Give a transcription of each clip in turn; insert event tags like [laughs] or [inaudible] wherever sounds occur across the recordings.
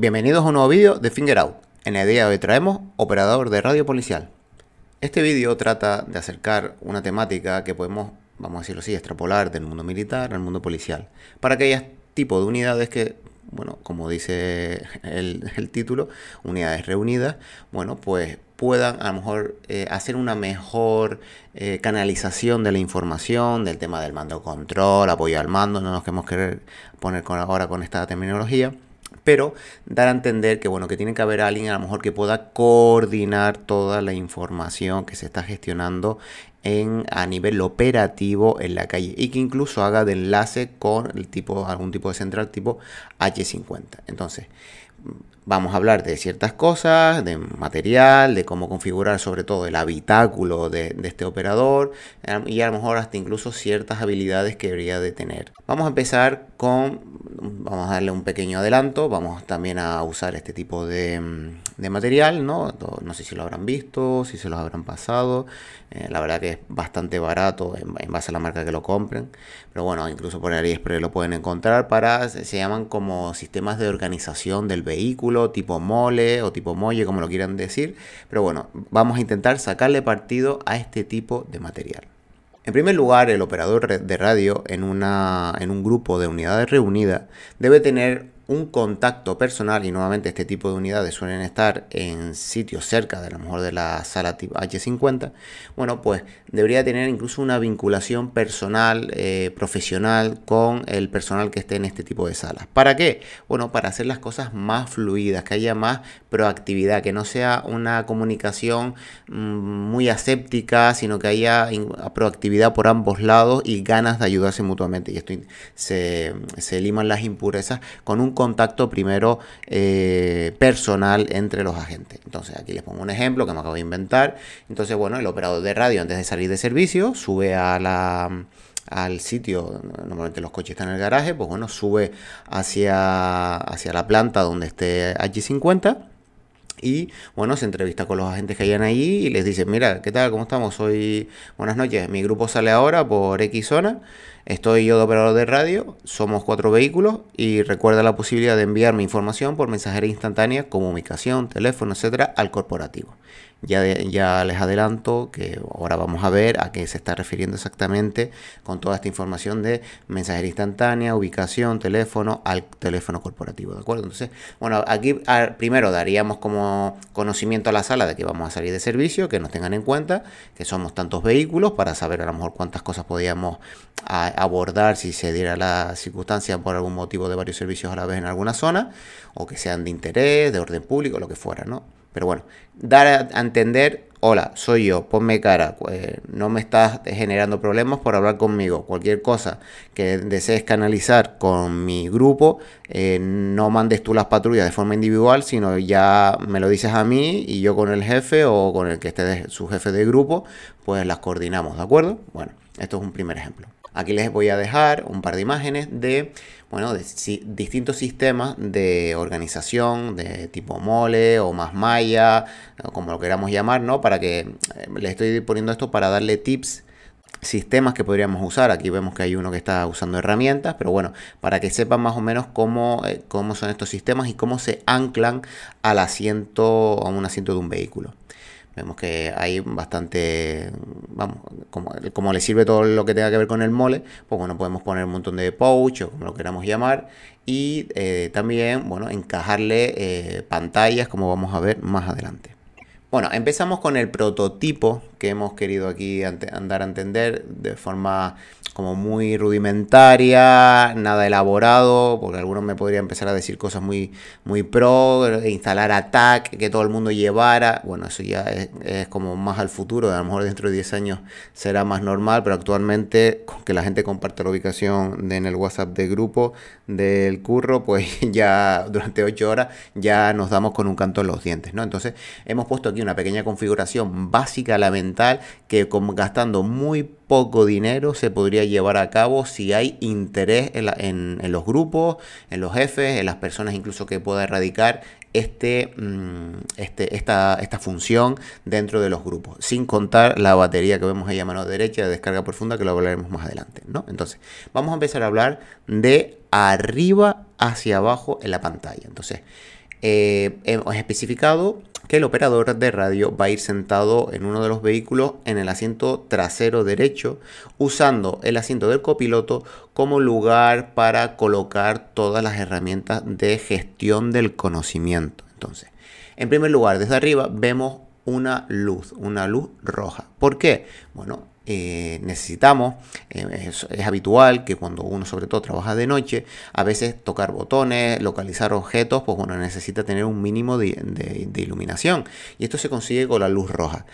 Bienvenidos a un nuevo vídeo de Finger Out. En el día de hoy traemos operador de radio policial. Este vídeo trata de acercar una temática que podemos, vamos a decirlo así, extrapolar del mundo militar al mundo policial. Para aquellos tipos de unidades que, bueno, como dice el, título, unidades reunidas, bueno, pues puedan a lo mejor eh, hacer una mejor eh, canalización de la información, del tema del mando control, apoyo al mando, no nos queremos querer poner ahora con esta terminología pero dar a entender que, bueno, que tiene que haber alguien a lo mejor que pueda coordinar toda la información que se está gestionando en, a nivel operativo en la calle y que incluso haga de enlace con el tipo, algún tipo de central tipo H50. Entonces, vamos a hablar de ciertas cosas, de material, de cómo configurar sobre todo el habitáculo de, este operador eh, y a lo mejor hasta incluso ciertas habilidades que debería de tener. Vamos a empezar vamos a darle un pequeño adelanto, vamos también a usar este tipo de, mm, material, ¿no? sé si lo habrán visto, si se los habrán pasado, eh, la verdad que es bastante barato en, base a la marca que lo compren, pero bueno, incluso por AliExpress lo pueden encontrar para, se llaman como sistemas de organización del vehículo, tipo mole o tipo molle, como lo quieran decir, pero bueno, vamos a intentar sacarle partido a este tipo de material. En primer lugar, el operador de radio en, una, en un grupo de unidades reunidas debe tener un contacto personal y nuevamente este tipo de unidades suelen estar en sitios cerca de a lo mejor de la sala H50, bueno pues debería tener incluso una vinculación personal, eh, profesional con el personal que esté en este tipo de salas. ¿Para qué? Bueno, para hacer las cosas más fluidas, que haya más proactividad, que no sea una comunicación mm, muy aséptica, sino que haya proactividad por ambos lados y ganas de ayudarse mutuamente. Y esto se, se liman las impurezas con un contacto primero eh, personal entre los agentes. Entonces aquí les pongo un ejemplo que me acabo de inventar. Entonces, bueno, el operador de radio antes de salir de servicio sube a la al sitio, normalmente los coches están en el garaje, pues bueno, sube hacia, hacia la planta donde esté h 50 y bueno, se entrevista con los agentes que hayan ahí y les dice, mira, ¿qué tal? ¿Cómo estamos? Hoy, buenas noches, mi grupo sale ahora por X zona, estoy yo de operador de radio, somos cuatro vehículos y recuerda la posibilidad de enviar mi información por mensajería instantánea, comunicación, teléfono, etcétera, al corporativo. Ya, les adelanto que ahora vamos a ver a qué se está refiriendo exactamente con toda esta información de mensajería instantánea, ubicación, teléfono, al teléfono corporativo, ¿de acuerdo? Entonces, bueno, aquí primero daríamos como conocimiento a la sala de que vamos a salir de servicio, que nos tengan en cuenta que somos tantos vehículos para saber a lo mejor cuántas cosas podíamos abordar si se diera la circunstancia por algún motivo de varios servicios a la vez en alguna zona, o que sean de interés, de orden público, lo que fuera, ¿no? Pero bueno, dar a entender, hola, soy yo, ponme cara, eh, no me estás generando problemas por hablar conmigo, cualquier cosa que desees canalizar con mi grupo, eh, no mandes tú las patrullas de forma individual, sino ya me lo dices a mí y yo con el jefe o con el que esté su jefe de grupo, pues las coordinamos, ¿de acuerdo? Bueno, esto es un primer ejemplo. Aquí les voy a dejar un par de imágenes de, bueno, de distintos sistemas de organización de tipo mole o más maya, como lo queramos llamar, ¿no? Para que eh, les estoy poniendo esto para darle tips sistemas que podríamos usar. Aquí vemos que hay uno que está usando herramientas, pero bueno, para que sepan más o menos cómo, eh, cómo son estos sistemas y cómo se anclan al asiento, a un asiento de un vehículo. Vemos que hay bastante, vamos, como, le sirve todo lo que tenga que ver con el mole, pues bueno, podemos poner un montón de pouch o como lo queramos llamar. Y eh, también, bueno, encajarle eh, pantallas como vamos a ver más adelante. Bueno, empezamos con el prototipo que hemos querido aquí andar a entender de forma como muy rudimentaria, nada elaborado, porque algunos me podrían empezar a decir cosas muy, muy pro, eh, instalar ATAC, que todo el mundo llevara, bueno, eso ya es, como más al futuro, a lo mejor dentro de 10 años será más normal, pero actualmente con que la gente comparte la ubicación en el WhatsApp de grupo del curro, pues [laughs] ya durante 8 horas ya nos damos con un canto en los dientes, ¿no? Entonces hemos puesto aquí una pequeña configuración básica a la que como gastando muy poco dinero se podría llevar a cabo si hay interés en, los grupos, en los jefes, en las personas incluso que pueda erradicar este, mm, este, esta, esta función dentro de los grupos, sin contar la batería que vemos ahí a mano derecha de descarga profunda que lo hablaremos más adelante. ¿no? Entonces, vamos a empezar a hablar de arriba hacia abajo en la pantalla. Entonces, eh, hemos especificado que el operador de radio va a ir sentado en uno de los vehículos en el asiento trasero derecho, usando el asiento del copiloto como lugar para colocar todas las herramientas de gestión del conocimiento. Entonces, en primer lugar, desde arriba vemos una luz, una luz roja. ¿Por qué? Bueno, eh, necesitamos, eh, es, habitual que cuando uno sobre todo trabaja de noche, a veces tocar botones, localizar objetos, pues uno necesita tener un mínimo de, iluminación. Y esto se consigue con la luz roja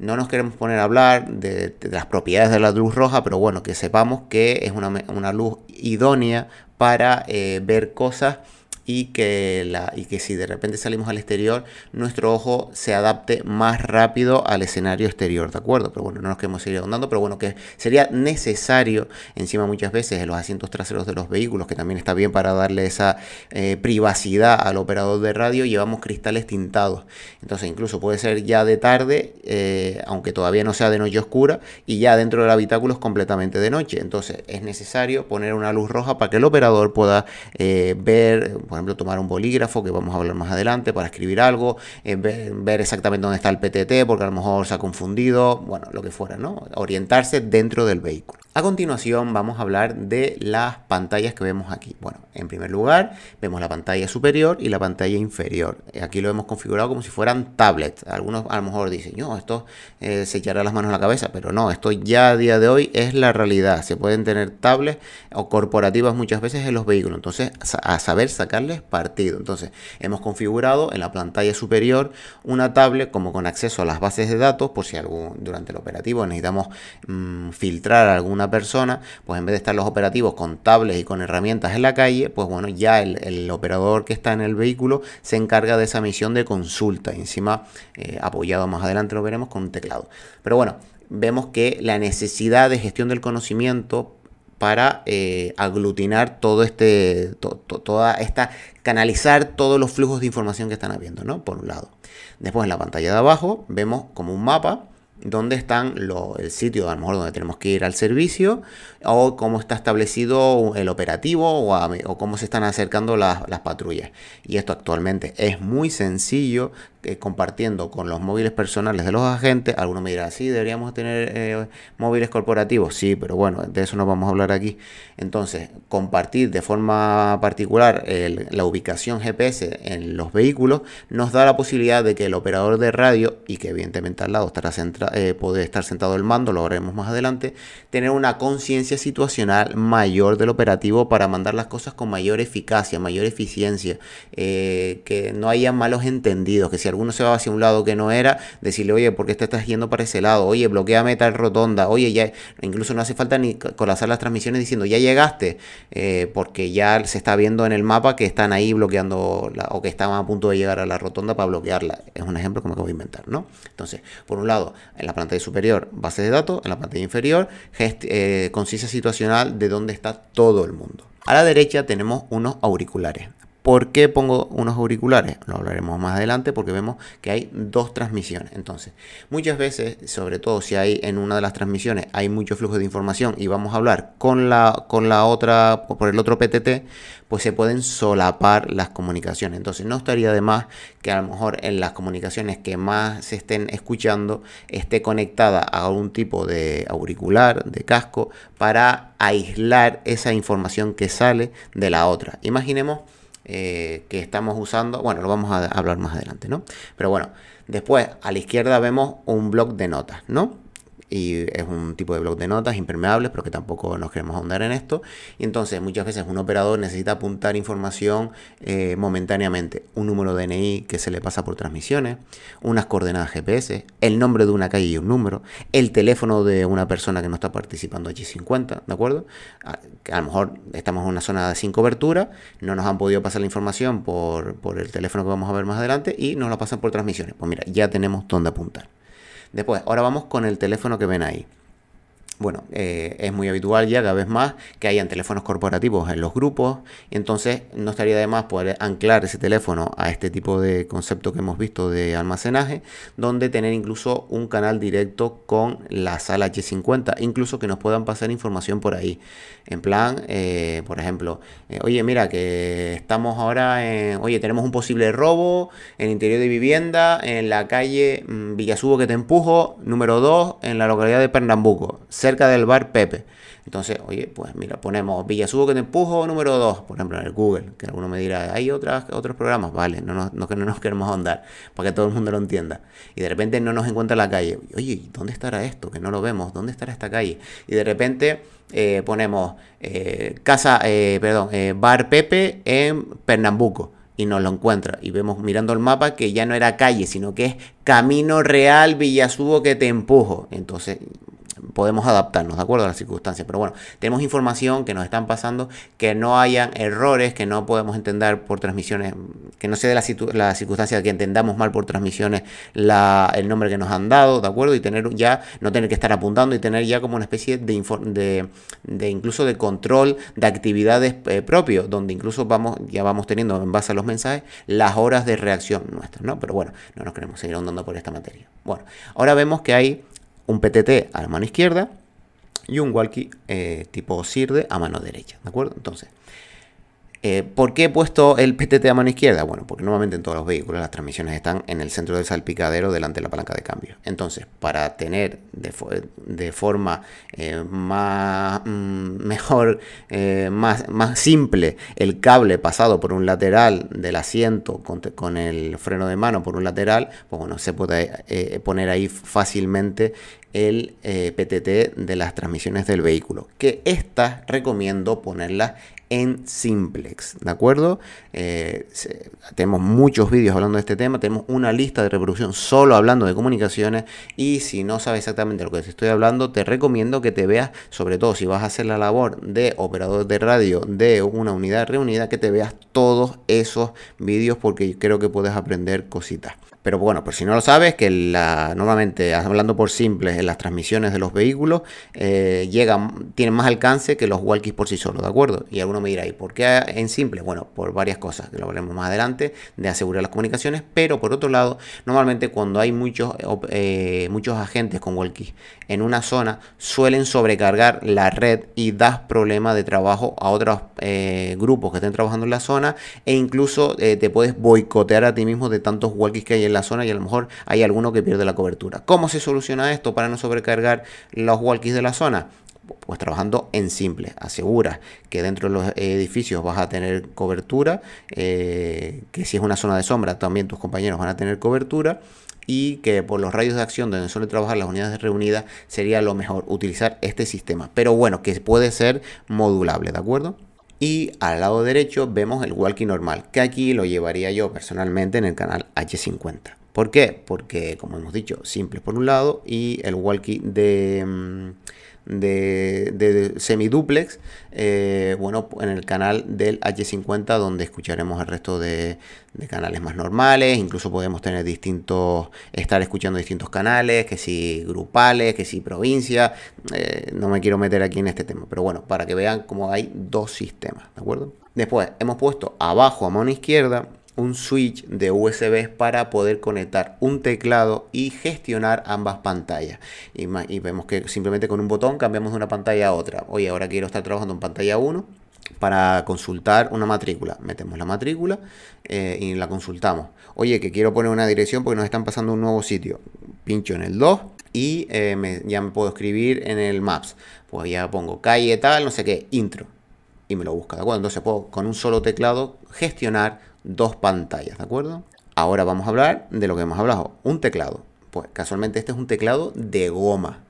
no nos queremos poner a hablar de, las propiedades de la luz roja, pero bueno, que sepamos que es una, luz idónea para eh, ver cosas y que, la, y que si de repente salimos al exterior, nuestro ojo se adapte más rápido al escenario exterior, ¿de acuerdo? Pero bueno, no nos queremos seguir ahondando, pero bueno, que sería necesario encima muchas veces en los asientos traseros de los vehículos, que también está bien para darle esa eh, privacidad al operador de radio, llevamos cristales tintados. Entonces incluso puede ser ya de tarde, eh, aunque todavía no sea de noche oscura, y ya dentro del habitáculo es completamente de noche. Entonces es necesario poner una luz roja para que el operador pueda eh, ver, por ejemplo, tomar un bolígrafo, que vamos a hablar más adelante, para escribir algo, eh, ver, exactamente dónde está el PTT, porque a lo mejor se ha confundido, bueno, lo que fuera, ¿no? Orientarse dentro del vehículo. A continuación vamos a hablar de las pantallas que vemos aquí. Bueno, en primer lugar vemos la pantalla superior y la pantalla inferior. Aquí lo hemos configurado como si fueran tablets. Algunos a lo mejor dicen, no, esto eh, se echará las manos a la cabeza, pero no, esto ya a día de hoy es la realidad. Se pueden tener tablets o corporativas muchas veces en los vehículos, entonces a saber sacarles partido. Entonces hemos configurado en la pantalla superior una tablet como con acceso a las bases de datos por si algún, durante el operativo necesitamos mm, filtrar alguna persona, pues en vez de estar los operativos con tablets y con herramientas en la calle, pues bueno, ya el, operador que está en el vehículo se encarga de esa misión de consulta. encima, eh, apoyado más adelante lo veremos con un teclado. Pero bueno, vemos que la necesidad de gestión del conocimiento para eh, aglutinar todo este, toda esta, canalizar todos los flujos de información que están habiendo, ¿no? Por un lado. Después en la pantalla de abajo vemos como un mapa dónde están los, el sitio, a lo mejor donde tenemos que ir al servicio, o cómo está establecido el operativo, o, o cómo se están acercando las, patrullas. Y esto actualmente es muy sencillo, eh, compartiendo con los móviles personales de los agentes. Algunos me dirán, sí, deberíamos tener eh, móviles corporativos, sí, pero bueno, de eso no vamos a hablar aquí. Entonces, compartir de forma particular la ubicación GPS en los vehículos nos da la posibilidad de que el operador de radio, y que evidentemente al lado estará centrado eh, poder estar sentado el mando, lo haremos más adelante, tener una conciencia situacional mayor del operativo para mandar las cosas con mayor eficacia, mayor eficiencia, eh, que no haya malos entendidos, que si alguno se va hacia un lado que no era, decirle, oye, ¿por qué te estás yendo para ese lado? Oye, bloquea tal rotonda, oye, ya, incluso no hace falta ni colapsar las transmisiones diciendo, ya llegaste, eh, porque ya se está viendo en el mapa que están ahí bloqueando o que estaban a punto de llegar a la rotonda para bloquearla. Es un ejemplo que me acabo de inventar, ¿no? Entonces, por un lado, en la pantalla superior, base de datos. En la pantalla inferior, concisa eh, conciencia situacional de dónde está todo el mundo. A la derecha tenemos unos auriculares. ¿Por qué pongo unos auriculares? Lo hablaremos más adelante porque vemos que hay dos transmisiones. Entonces, muchas veces, sobre todo si hay en una de las transmisiones hay mucho flujo de información y vamos a hablar con la, con la otra, por el otro PTT, pues se pueden solapar las comunicaciones. Entonces, no estaría de más que a lo mejor en las comunicaciones que más se estén escuchando esté conectada a algún tipo de auricular, de casco, para aislar esa información que sale de la otra. Imaginemos eh, que estamos usando. Bueno, lo vamos a hablar más adelante, ¿no? Pero bueno, después a la izquierda vemos un blog de notas, ¿no? y es un tipo de bloc de notas impermeables, pero que tampoco nos queremos ahondar en esto. Y entonces muchas veces un operador necesita apuntar información eh, momentáneamente, un número de DNI que se le pasa por transmisiones, unas coordenadas GPS, el nombre de una calle y un número, el teléfono de una persona que no está participando allí 50, ¿de acuerdo? A, lo mejor estamos en una zona sin cobertura, no nos han podido pasar la información por, por el teléfono que vamos a ver más adelante y nos la pasan por transmisiones. Pues mira, ya tenemos dónde apuntar. Después, ahora vamos con el teléfono que ven ahí bueno, eh, es muy habitual ya cada vez más que hayan teléfonos corporativos en los grupos, entonces no estaría de más poder anclar ese teléfono a este tipo de concepto que hemos visto de almacenaje, donde tener incluso un canal directo con la sala H50, incluso que nos puedan pasar información por ahí, en plan, eh, por ejemplo, eh, oye, mira que estamos ahora, en, oye, tenemos un posible robo en interior de vivienda, en la calle mm, Villasubo que te empujo, número 2, en la localidad de Pernambuco, del bar Pepe. Entonces, oye, pues mira, ponemos Villasubo que te empujo número 2, por ejemplo, en el Google, que alguno me dirá, hay otras, otros programas, vale, no nos, no, nos [laughs] queremos ahondar, para que todo el mundo lo entienda. Y de repente no nos encuentra la calle, oye, ¿dónde estará esto? Que no lo vemos, ¿dónde estará esta calle? Y de repente eh, ponemos eh, casa, eh, perdón, bar Pepe en Pernambuco y nos lo encuentra. Y vemos mirando el mapa que ya no era calle, sino que es camino real Villasubo que te empujo. Entonces, podemos adaptarnos de acuerdo a las circunstancias. Pero bueno, tenemos información que nos están pasando, que no hayan errores, que no podemos entender por transmisiones, que no sea de la, la circunstancia que entendamos mal por transmisiones el nombre que nos han dado, ¿de acuerdo? Y tener ya, no tener que estar apuntando y tener ya como una especie de, de, incluso de control de actividades eh, propios, donde incluso vamos, ya vamos teniendo en base a los mensajes las horas de reacción nuestras, ¿no? Pero bueno, no nos queremos seguir ahondando por esta materia. Bueno, ahora vemos que hay un PTT a la mano izquierda y un walkie eh, tipo SIRDE a mano derecha, ¿de acuerdo? Entonces, eh, ¿Por qué he puesto el PTT a mano izquierda? Bueno, porque normalmente en todos los vehículos las transmisiones están en el centro del salpicadero delante de la palanca de cambio. Entonces, para tener de, forma eh, más mm, [laughs] mejor, eh, más, más, simple el cable pasado por un lateral del asiento con, el freno de mano por un lateral, pues bueno, se puede poner ahí fácilmente el eh, PTT de las transmisiones del vehículo, que estas recomiendo ponerlas en simplex, ¿de acuerdo? Eh, tenemos muchos vídeos hablando de este tema, tenemos una lista de reproducción solo hablando de comunicaciones y si no sabes exactamente lo que te estoy hablando, te recomiendo que te veas, sobre todo si vas a hacer la labor de operador de radio de una unidad reunida, que te veas todos esos vídeos porque creo que puedes aprender cositas. Pero bueno, por pues si no lo sabes, que la, normalmente, hablando por simples, en las transmisiones de los vehículos eh, llegan, tienen más alcance que los walkies por sí solos, ¿de acuerdo? Y alguno me dirá, ¿y por qué en simple? Bueno, por varias cosas, que lo veremos más adelante, de asegurar las comunicaciones, pero por otro lado, normalmente cuando hay muchos, eh, muchos agentes con walkies en una zona suelen sobrecargar la red y das problemas de trabajo a otros eh, grupos que estén trabajando en la zona e incluso eh, te puedes boicotear a ti mismo de tantos walkies que hay en la zona y a lo mejor hay alguno que pierde la cobertura. ¿Cómo se soluciona esto para no sobrecargar los walkies de la zona? pues trabajando en simple. Asegura que dentro de los edificios vas a tener cobertura, eh, que si es una zona de sombra también tus compañeros van a tener cobertura y que por los rayos de acción donde suelen trabajar las unidades reunidas sería lo mejor utilizar este sistema. Pero bueno, que puede ser modulable, ¿de acuerdo? Y al lado derecho vemos el walkie normal, que aquí lo llevaría yo personalmente en el canal H50. ¿Por qué? Porque, como hemos dicho, simple por un lado y el walkie de... Mm, de, de semiduplex, eh, bueno, en el canal del H50 donde escucharemos el resto de, canales más normales, incluso podemos tener distintos, estar escuchando distintos canales, que si grupales, que si provincia, eh, no me quiero meter aquí en este tema, pero bueno, para que vean cómo hay dos sistemas, ¿de acuerdo? Después hemos puesto abajo a mano izquierda un switch de USB para poder conectar un teclado y gestionar ambas pantallas. Y, vemos que simplemente con un botón cambiamos de una pantalla a otra. Oye, ahora quiero estar trabajando en pantalla 1 para consultar una matrícula. Metemos la matrícula eh, y la consultamos. Oye, que quiero poner una dirección porque nos están pasando un nuevo sitio. Pincho en el 2 y eh, ya me puedo escribir en el Maps. Pues ya pongo calle tal, no sé qué, intro. Y me lo busca, ¿de acuerdo? Entonces puedo con un solo teclado gestionar dos pantallas, ¿de acuerdo? Ahora vamos a hablar de lo que hemos hablado, un teclado. Pues casualmente este es un teclado de goma,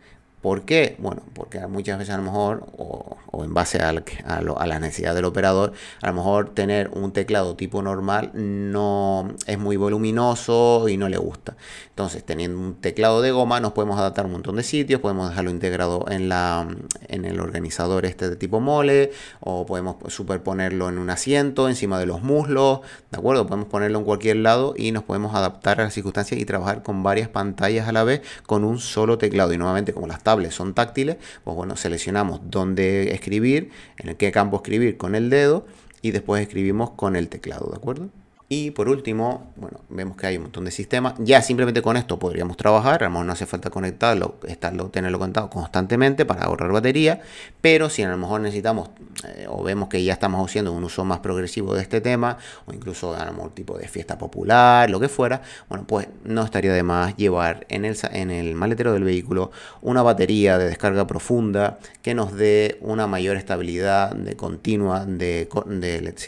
¿Por qué? Bueno, porque muchas veces a lo mejor, o, en base a, las necesidades la necesidad del operador, a lo mejor tener un teclado tipo normal no es muy voluminoso y no le gusta. Entonces, teniendo un teclado de goma, nos podemos adaptar a un montón de sitios, podemos dejarlo integrado en, la, en el organizador este de tipo mole, o podemos superponerlo en un asiento, encima de los muslos, ¿de acuerdo? Podemos ponerlo en cualquier lado y nos podemos adaptar a las circunstancias y trabajar con varias pantallas a la vez con un solo teclado. Y nuevamente, como las tablas, son táctiles, pues bueno, seleccionamos dónde escribir, en qué campo escribir con el dedo y después escribimos con el teclado, ¿de acuerdo? Y por último, bueno, vemos que hay un montón de sistemas. Ya simplemente con esto podríamos trabajar. A lo mejor no hace falta conectarlo, estarlo, tenerlo conectado constantemente para ahorrar batería. Pero si a lo mejor necesitamos eh, o vemos que ya estamos haciendo un uso más progresivo de este tema, o incluso a lo tipo de fiesta popular, lo que fuera, bueno, pues no estaría de más llevar en el, en el maletero del vehículo una batería de descarga profunda que nos dé una mayor estabilidad de continua de,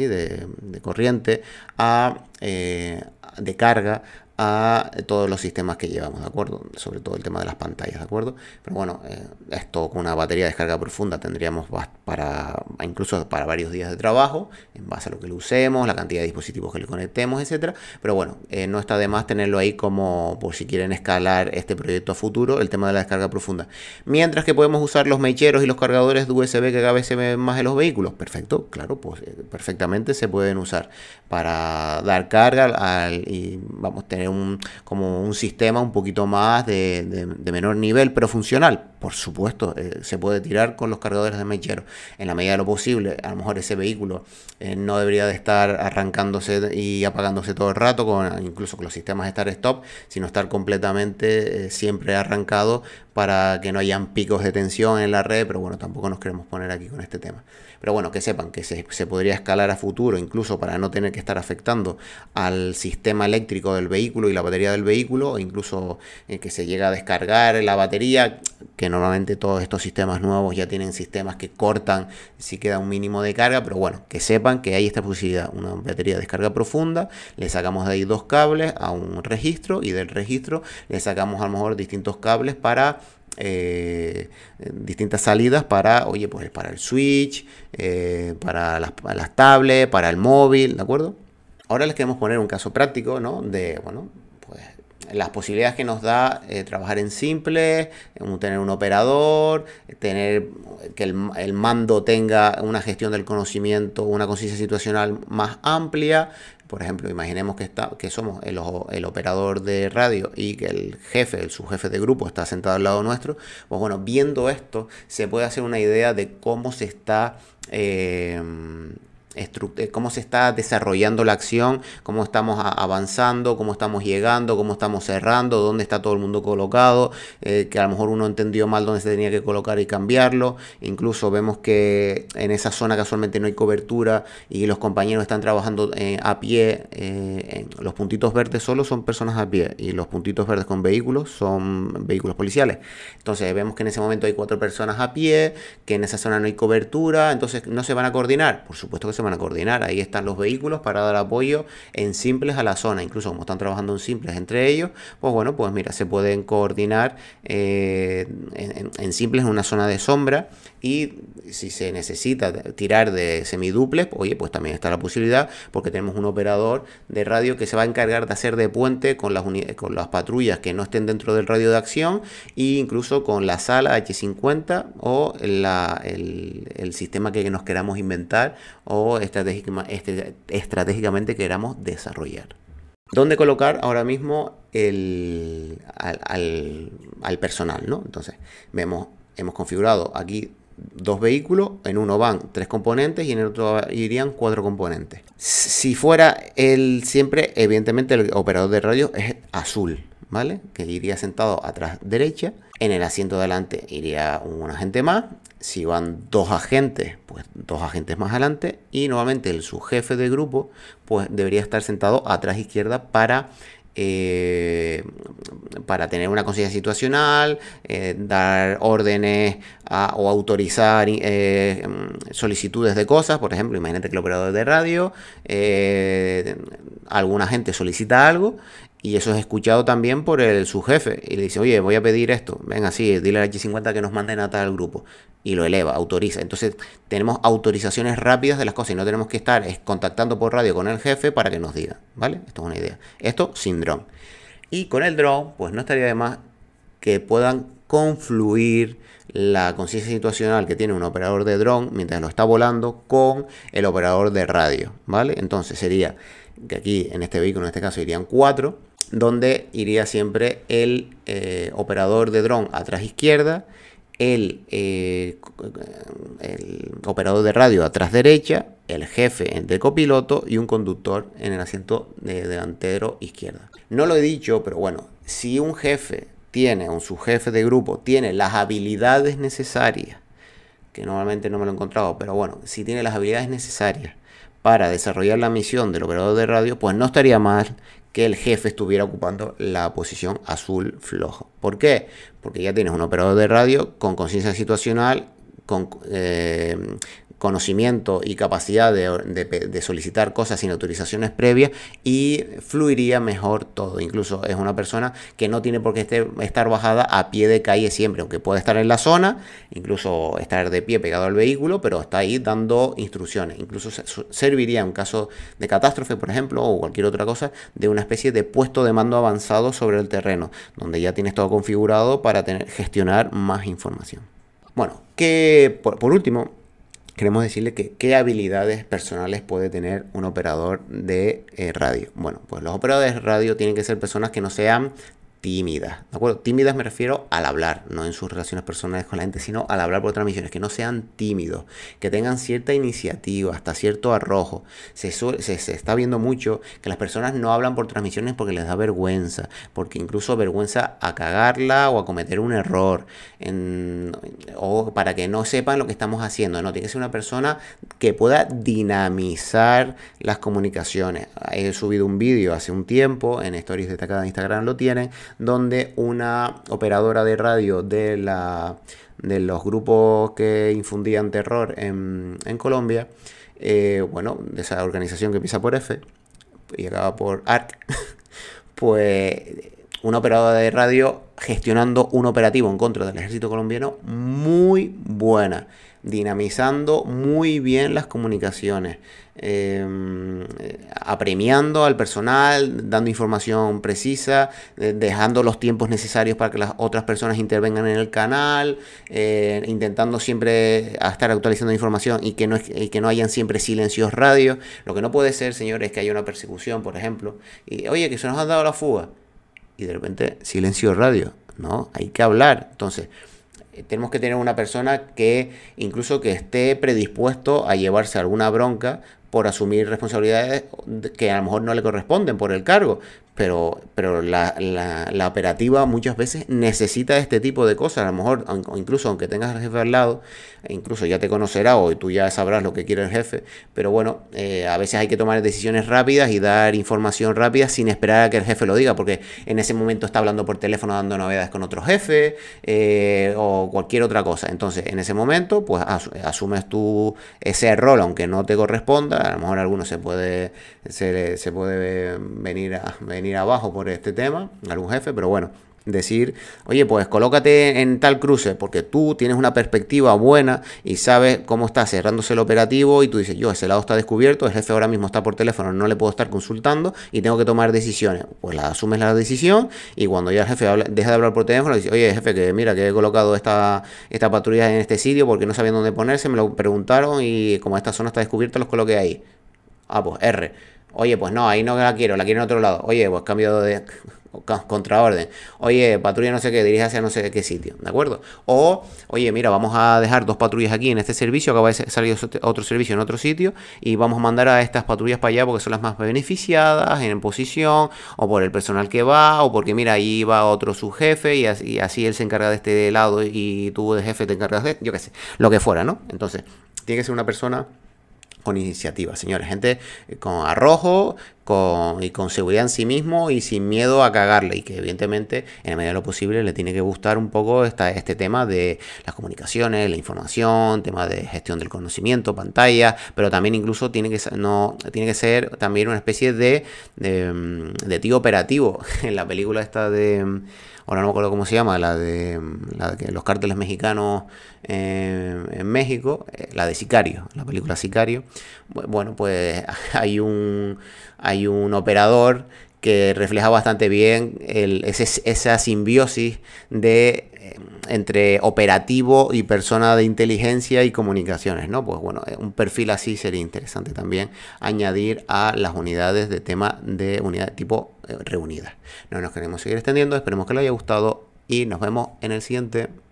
de corriente a eh, de carga a todos los sistemas que llevamos, ¿de acuerdo? Sobre todo el tema de las pantallas, ¿de acuerdo? Pero bueno, eh, esto con una batería de descarga profunda tendríamos para incluso para varios días de trabajo, en base a lo que lo usemos, la cantidad de dispositivos que le conectemos, etcétera. Pero bueno, eh, no está de más tenerlo ahí como por si quieren escalar este proyecto a futuro, el tema de la descarga profunda. Mientras que podemos usar los mecheros y los cargadores de USB que cada vez se ven más en los vehículos, perfecto, claro, pues eh, perfectamente se pueden usar para dar carga al, y vamos a tener un, como un sistema un poquito más de, menor nivel, pero funcional. Por supuesto, eh, se puede tirar con los cargadores de mechero. En la medida de lo posible, a lo mejor ese vehículo eh, no debería de estar arrancándose y apagándose todo el rato, con, incluso con los sistemas de start-stop, sino estar completamente eh, siempre arrancado para que no hayan picos de tensión en la red, pero bueno, tampoco nos queremos poner aquí con este tema. Pero bueno, que sepan que se, podría escalar a futuro, incluso para no tener que estar afectando al sistema eléctrico del vehículo y la batería del vehículo, o incluso eh, que se llega a descargar la batería, que normalmente todos estos sistemas nuevos ya tienen sistemas que cortan si queda un mínimo de carga, pero bueno, que sepan que hay esta posibilidad, una batería de descarga profunda, le sacamos de ahí dos cables a un registro y del registro le sacamos a lo mejor distintos cables para eh, distintas salidas para, oye, pues para el Switch, eh, para las, tablets, para el móvil, ¿de acuerdo? Ahora les queremos poner un caso práctico, De, bueno, pues las posibilidades que nos da eh, trabajar en simple, tener un operador, tener que el mando tenga una gestión del conocimiento, una conciencia situacional más amplia, por ejemplo, imaginemos que, está, que somos el, operador de radio y que el jefe, el subjefe de grupo está sentado al lado nuestro. Pues bueno, viendo esto se puede hacer una idea de cómo se está eh, eh, cómo se está desarrollando la acción, cómo estamos avanzando, cómo estamos llegando, cómo estamos cerrando, dónde está todo el mundo colocado, eh, que a lo mejor uno entendió mal dónde se tenía que colocar y cambiarlo. Incluso vemos que en esa zona casualmente no hay cobertura y los compañeros están trabajando eh, a pie. los puntitos verdes solo son personas a pie y los puntitos verdes con vehículos son vehículos policiales. Entonces vemos que en ese momento hay cuatro personas a pie, que en esa zona no hay cobertura, entonces no se van a coordinar. Por supuesto que se van a coordinar. Ahí están los vehículos para dar apoyo en simples a la zona. Incluso como están trabajando en simples entre ellos, pues bueno, pues mira, se pueden coordinar eh, en, simples en una zona de sombra. Y si se necesita tirar de semiduples, oye, pues también está la posibilidad porque tenemos un operador de radio que se va a encargar de hacer de puente con las, con las patrullas que no estén dentro del radio de acción e incluso con la sala H50 o el, el sistema que nos queramos inventar o este, estratégicamente queramos desarrollar. ¿Dónde colocar ahora mismo el, al, personal? ¿no? Entonces, vemos, hemos configurado aquí dos vehículos, en uno van tres componentes y en el otro irían cuatro componentes. Si fuera el siempre, evidentemente el operador de radio es azul, ¿vale? Que iría sentado atrás derecha, en el asiento de delante iría un agente más si van dos agentes, pues dos agentes más adelante y nuevamente el subjefe de grupo pues debería estar sentado atrás izquierda para eh, para tener una conciencia situacional, eh, dar órdenes o autorizar eh, solicitudes de cosas, por ejemplo, imagínate que el operador de radio, algún agente solicita algo y eso es escuchado también por el, subjefe. y le dice, oye, voy a pedir esto, venga, así dile al H50 que nos manden a tal grupo y lo eleva, autoriza. Entonces tenemos autorizaciones rápidas de las cosas y no tenemos que estar contactando por radio con el jefe para que nos diga, ¿vale? Esto es una idea. Esto sin dron. Y con el dron, pues no estaría de más que puedan confluir la conciencia situacional que tiene un operador de dron mientras lo está volando con el operador de radio, ¿vale? Entonces sería que aquí en este vehículo, en este caso, irían cuatro, donde iría siempre el eh, operador de dron atrás izquierda, eh, el, operador de radio atrás derecha, el jefe de copiloto y un conductor en el asiento de delantero izquierda. No lo he dicho, pero bueno, si un jefe tiene, un subjefe de grupo tiene las habilidades necesarias, que normalmente no me lo he encontrado, pero bueno, si tiene las habilidades necesarias para desarrollar la misión del operador de radio, pues no estaría mal que el jefe estuviera ocupando la posición azul flojo. ¿Por qué? Porque ya tienes un operador de radio con conciencia situacional, con eh, conocimiento y capacidad de, solicitar cosas sin autorizaciones previas y fluiría mejor todo. Incluso es una persona que no tiene por qué este, estar bajada a pie de calle siempre, aunque puede estar en la zona, incluso estar de pie pegado al vehículo, pero está ahí dando instrucciones. Incluso serviría en caso de catástrofe, por ejemplo, o cualquier otra cosa, de una especie de puesto de mando avanzado sobre el terreno, donde ya tienes todo configurado para tener, gestionar más información. Bueno, que por último, queremos decirle que qué habilidades personales puede tener un operador de eh, radio. Bueno, pues los operadores de radio tienen que ser personas que no sean tímidas. ¿De acuerdo? Tímidas me refiero al hablar, no en sus relaciones personales con la gente, sino al hablar por transmisiones, Que no sean tímidos, que tengan cierta iniciativa, hasta cierto arrojo. Se, está viendo mucho que las personas no hablan por transmisiones porque les da vergüenza, porque incluso vergüenza a cagarla o a cometer un error, o para que no sepan lo que estamos haciendo. No, tiene que ser una persona que pueda dinamizar las comunicaciones. He subido un vídeo hace un tiempo en Stories destacadas de Instagram, lo tienen, donde una operadora de radio de, la, de los grupos que infundían terror en, en Colombia, eh, bueno, de esa organización que empieza por F y acaba por ARC, [laughs] pues una operadora de radio gestionando un operativo en contra del ejército colombiano muy buena, dinamizando muy bien las comunicaciones, eh, apremiando al personal, dando información precisa, eh, dejando los tiempos necesarios para que las otras personas intervengan en el canal, eh, intentando siempre estar actualizando información y que, no, y que no hayan siempre silencios radio. Lo que no puede ser, señores, es que haya una persecución, por ejemplo, y oye, que se nos han dado la fuga y de repente silencio radio, ¿no? Hay que hablar. Entonces, eh, tenemos que tener una persona que incluso que esté predispuesto a llevarse alguna bronca por asumir responsabilidades que a lo mejor no le corresponden por el cargo. Pero, pero la, la, operativa muchas veces necesita este tipo de cosas. A lo mejor, incluso aunque tengas al jefe al lado, incluso ya te conocerá o tú ya sabrás lo que quiere el jefe. Pero bueno, eh, a veces hay que tomar decisiones rápidas y dar información rápida sin esperar a que el jefe lo diga, porque en ese momento está hablando por teléfono dando novedades con otro jefe eh, o cualquier otra cosa. Entonces, en ese momento, pues asumes tú ese rol, aunque no te corresponda a lo mejor alguno se puede, se, se puede venir, a, venir abajo por este tema, algún jefe, pero bueno, decir, oye, pues colócate en tal cruce porque tú tienes una perspectiva buena y sabes cómo está cerrándose el operativo y tú dices, yo, ese lado está descubierto, el jefe ahora mismo está por teléfono, no le puedo estar consultando y tengo que tomar decisiones. Pues la asumes la decisión y cuando ya el jefe deja de hablar por teléfono, dice, oye, jefe, que mira, que he colocado esta, esta patrulla en este sitio porque no sabían dónde ponerse, me lo preguntaron y como esta zona está descubierta, los coloqué ahí. Ah, pues R. Oye, pues no, ahí no la quiero, la quiero en otro lado. Oye, pues cambio de contraorden. Oye, patrulla no sé qué, dirige hacia no sé qué sitio, ¿de acuerdo? O, oye, mira, vamos a dejar dos patrullas aquí en este servicio, acaba de salir otro servicio en otro sitio, y vamos a mandar a estas patrullas para allá porque son las más beneficiadas, en posición, o por el personal que va, o porque, mira, ahí va otro subjefe, y así, y así él se encarga de este lado, y tú de jefe te encargas de, yo qué sé, lo que fuera, ¿no? Entonces, tiene que ser una persona con iniciativa, señores. Gente eh, con arrojo, con, y con seguridad en sí mismo y sin miedo a cagarle. Y que evidentemente, en la medida de lo posible, le tiene que gustar un poco esta, este tema de las comunicaciones, la información, tema de gestión del conocimiento, pantalla, pero también incluso tiene que, no, tiene que ser también una especie de, de, mm, tío operativo. [laughs] En la película esta de mm, ahora no me acuerdo cómo se llama, la de, mm, los cárteles mexicanos eh, en México, eh, la de Sicario, la película Sicario. Bueno, pues [laughs] hay un hay hay un operador que refleja bastante bien esa simbiosis de eh, entre operativo y persona de inteligencia y comunicaciones, ¿no? Pues bueno, eh, un perfil así sería interesante también añadir a las unidades de tema de unidad tipo eh, reunida. No nos queremos seguir extendiendo, esperemos que les haya gustado y nos vemos en el siguiente.